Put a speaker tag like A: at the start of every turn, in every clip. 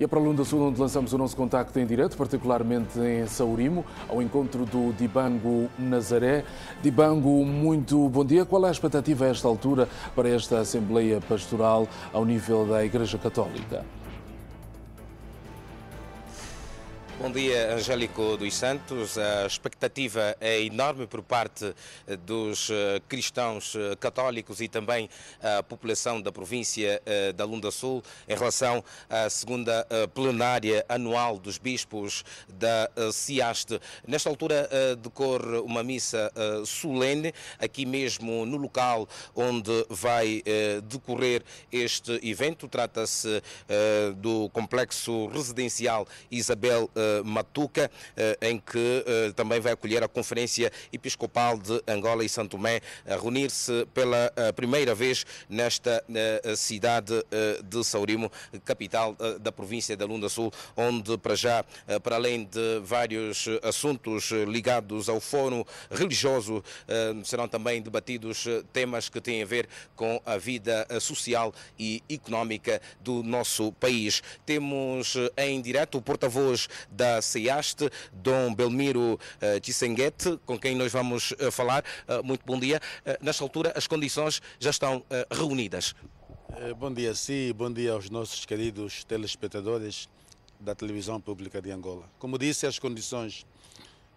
A: E é para Lunda Sul onde lançamos o nosso contacto em direto, particularmente em Saurimo, ao encontro do Dibango Nazaré. Dibango, muito bom dia. Qual é a expectativa a esta altura para esta Assembleia Pastoral ao nível da Igreja Católica?
B: Bom dia, Angélico dos Santos. A expectativa é enorme por parte eh, dos eh, cristãos eh, católicos e também a população da província da Lunda Sul em relação à segunda plenária anual dos bispos da CIASTE. Nesta altura decorre uma missa solene aqui mesmo no local onde vai decorrer este evento. Trata-se do complexo residencial Isabel eh, Matuca, eh, em que eh, também vai acolher a Conferência Episcopal de Angola e Santo Tomé a reunir-se pela primeira vez nesta cidade de Saurimo, capital da província da Lunda Sul, onde para já, para além de vários assuntos ligados ao fórum religioso, serão também debatidos temas que têm a ver com a vida social e económica do nosso país. Temos em direto o porta-voz da SEASTE, Dom Belmiro Tissenguete, eh, com quem nós vamos eh, falar. Eh, muito bom dia. Nesta altura, as
A: condições já estão reunidas. Bom dia, sim, bom dia aos nossos queridos telespectadores da televisão pública de Angola. Como disse, as condições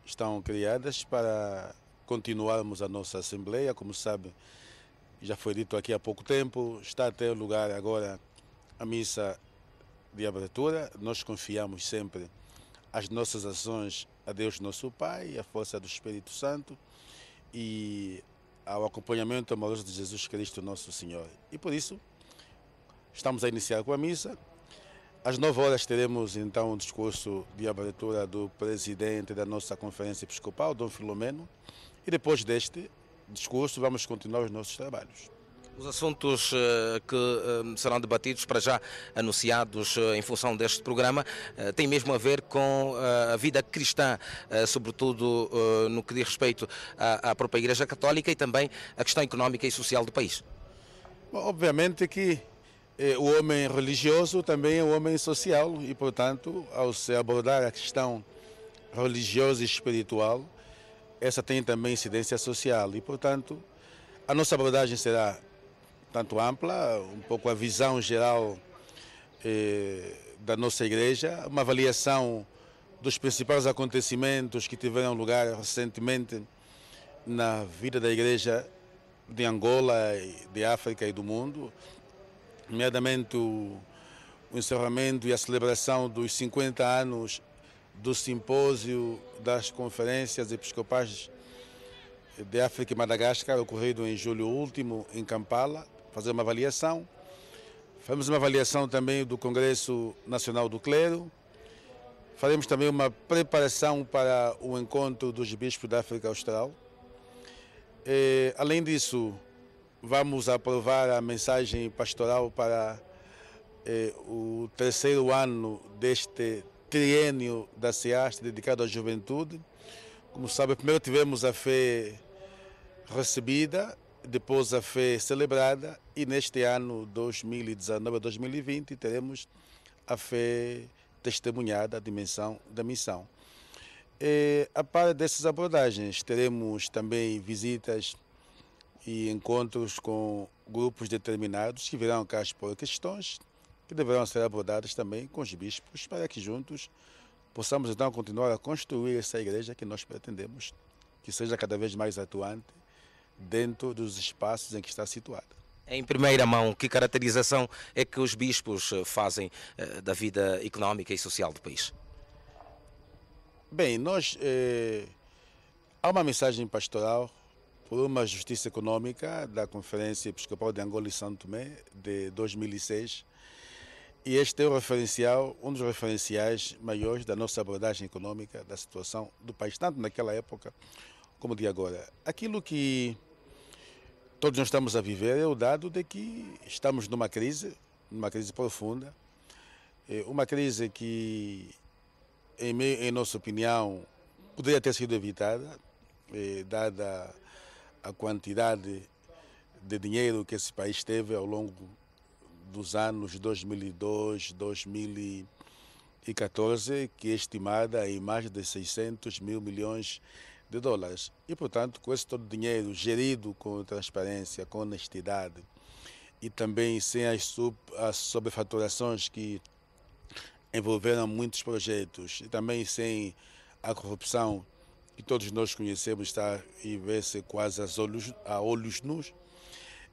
A: estão criadas para continuarmos a nossa Assembleia. Como sabe, já foi dito aqui há pouco tempo, está a ter lugar agora a missa de abertura. Nós confiamos sempre as nossas ações a Deus nosso Pai, a força do Espírito Santo e ao acompanhamento amoroso de Jesus Cristo nosso Senhor. E por isso, estamos a iniciar com a missa. Às 9 horas teremos então um discurso de abertura do presidente da nossa conferência episcopal, Dom Filomeno, e depois deste discurso vamos continuar os nossos trabalhos.
B: Os assuntos eh, que eh, serão debatidos, para já anunciados eh, em função deste programa, têm mesmo a ver com a vida cristã, sobretudo no que diz respeito à própria Igreja Católica e também à questão económica e social do país.
A: Obviamente que o homem religioso também é um homem social e, portanto, ao se abordar a questão religiosa e espiritual, essa tem também incidência social e, portanto, a nossa abordagem será tanto ampla, um pouco a visão geral eh, da nossa igreja, uma avaliação dos principais acontecimentos que tiveram lugar recentemente na vida da igreja de Angola, de África e do mundo, nomeadamente o, o encerramento e a celebração dos 50 anos do simpósio das conferências episcopais de África e Madagascar, ocorrido em julho último em Kampala, fazer uma avaliação. Fazemos uma avaliação também do Congresso Nacional do Clero. Faremos também uma preparação para o encontro dos bispos da África Austral. E, além disso, vamos aprovar a mensagem pastoral para eh, o terceiro ano deste triênio da SEAST dedicado à juventude. Como sabe, primeiro tivemos a fé recebida depois a fé celebrada e neste ano 2019 a 2020 teremos a fé testemunhada, a dimensão da missão. E, a par dessas abordagens, teremos também visitas e encontros com grupos determinados que virão cá expor questões que deverão ser abordadas também com os bispos para que juntos possamos então continuar a construir essa igreja que nós pretendemos que seja cada vez mais atuante dentro dos espaços em que está situada. Em primeira
B: mão, que caracterização é que os bispos eh, fazem eh, da vida económica e social do país?
A: Bem, nós eh, há uma mensagem pastoral por uma justiça econômica da Conferência Episcopal de Angola e São Tomé de 2006 e este é o referencial, um dos referenciais maiores da nossa abordagem econômica da situação do país, tanto naquela época como de agora. Aquilo que todos nós estamos a viver é o dado de que estamos numa crise, numa crise profunda, é, uma crise que, em, meio, em nossa opinião, poderia ter sido evitada, é, dada a quantidade de dinheiro que esse país teve ao longo dos anos 2002, 2014, que é estimada em mais de 600 mil milhões de de dólares. E, portanto, com esse todo dinheiro gerido com transparência, com honestidade e também sem as, sub, as sobrefaturações que envolveram muitos projetos e também sem a corrupção que todos nós conhecemos está e vê-se quase a olhos, a olhos nus,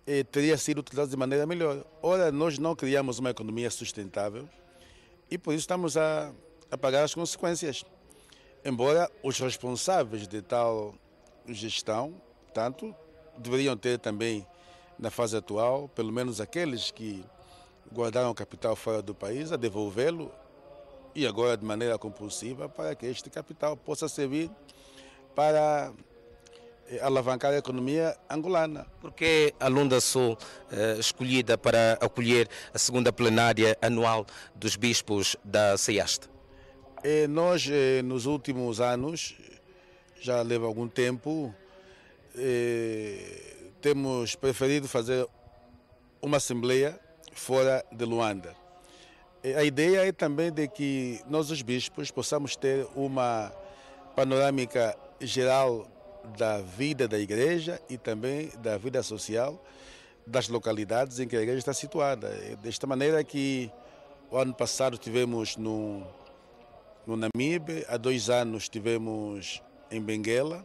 A: eh, teria sido utilizado de maneira melhor. Ora, nós não criamos uma economia sustentável e por isso estamos a, a pagar as consequências. Embora os responsáveis de tal gestão, tanto, deveriam ter também, na fase atual, pelo menos aqueles que guardaram o capital fora do país, a devolvê-lo e agora de maneira compulsiva para que este capital possa servir para eh, alavancar a economia angolana. Por que
B: a Lunda Sul eh, escolhida para acolher a segunda plenária anual dos bispos da Ceaste.
A: É, nós, é, nos últimos anos, já leva algum tempo, é, temos preferido fazer uma assembleia fora de Luanda. É, a ideia é também de que nós, os bispos, possamos ter uma panorâmica geral da vida da igreja e também da vida social das localidades em que a igreja está situada. É, desta maneira que o ano passado tivemos no no Namibe, há dois anos estivemos em Benguela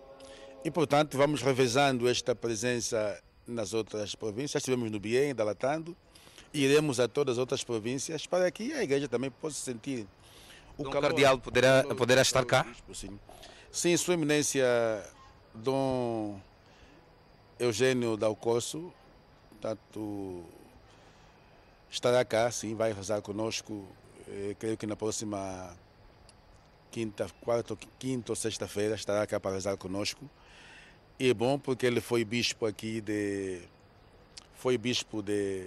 A: e, portanto, vamos revezando esta presença nas outras províncias. Estivemos no Biém, Dalatando, iremos a todas as outras províncias para que a igreja também possa sentir o Dom calor. Cardeal poderá, poderá estar cá? Sim. sim, Sua Eminência Dom Eugênio Dalcosso, tanto estará cá, sim, vai rezar conosco, eh, creio que na próxima quinta, quarta, quinta ou sexta-feira estará cá para rezar conosco. E é bom porque ele foi bispo aqui de. Foi bispo de,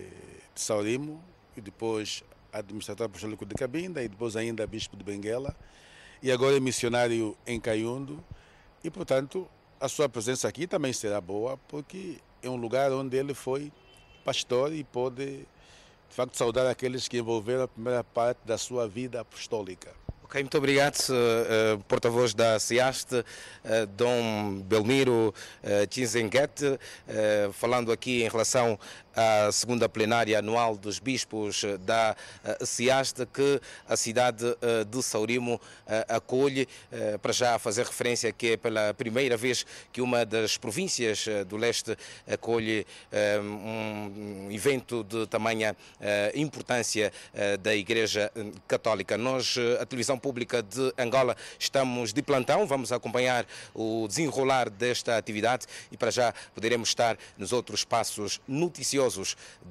A: de Saurimo, e depois administrador apostólico de Cabinda, e depois ainda bispo de Benguela, e agora é missionário em Caiundo. E, portanto, a sua presença aqui também será boa, porque é um lugar onde ele foi pastor e pode, de facto, saudar aqueles que envolveram a primeira parte da sua vida apostólica.
B: Ok, muito obrigado, uh, porta-voz da CIAST, uh, eh, Dom Belmiro uh, eh, Chinzenguete, falando aqui em relação à segunda plenária anual dos bispos eh, da eh, SIAST, que a cidade eh, de Saurimo acolhe, para já fazer referência que é pela primeira vez que uma das províncias do leste acolhe um evento de tamanha importância da Igreja hum, Católica. Nós, a televisão pública de Angola, estamos de plantão, vamos acompanhar o desenrolar desta atividade e para já poderemos estar nos outros passos noticiosos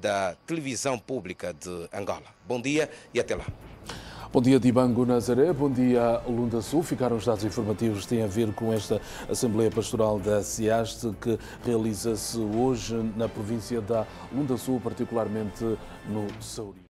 B: da televisão pública de Angola. Bom dia e até lá.
A: Bom dia, Dibango Nazaré. Bom dia, Lunda Sul. Ficaram os dados informativos que têm a ver com esta Assembleia Pastoral da SIAST que realiza-se hoje na província da Lunda Sul, particularmente no Sauri.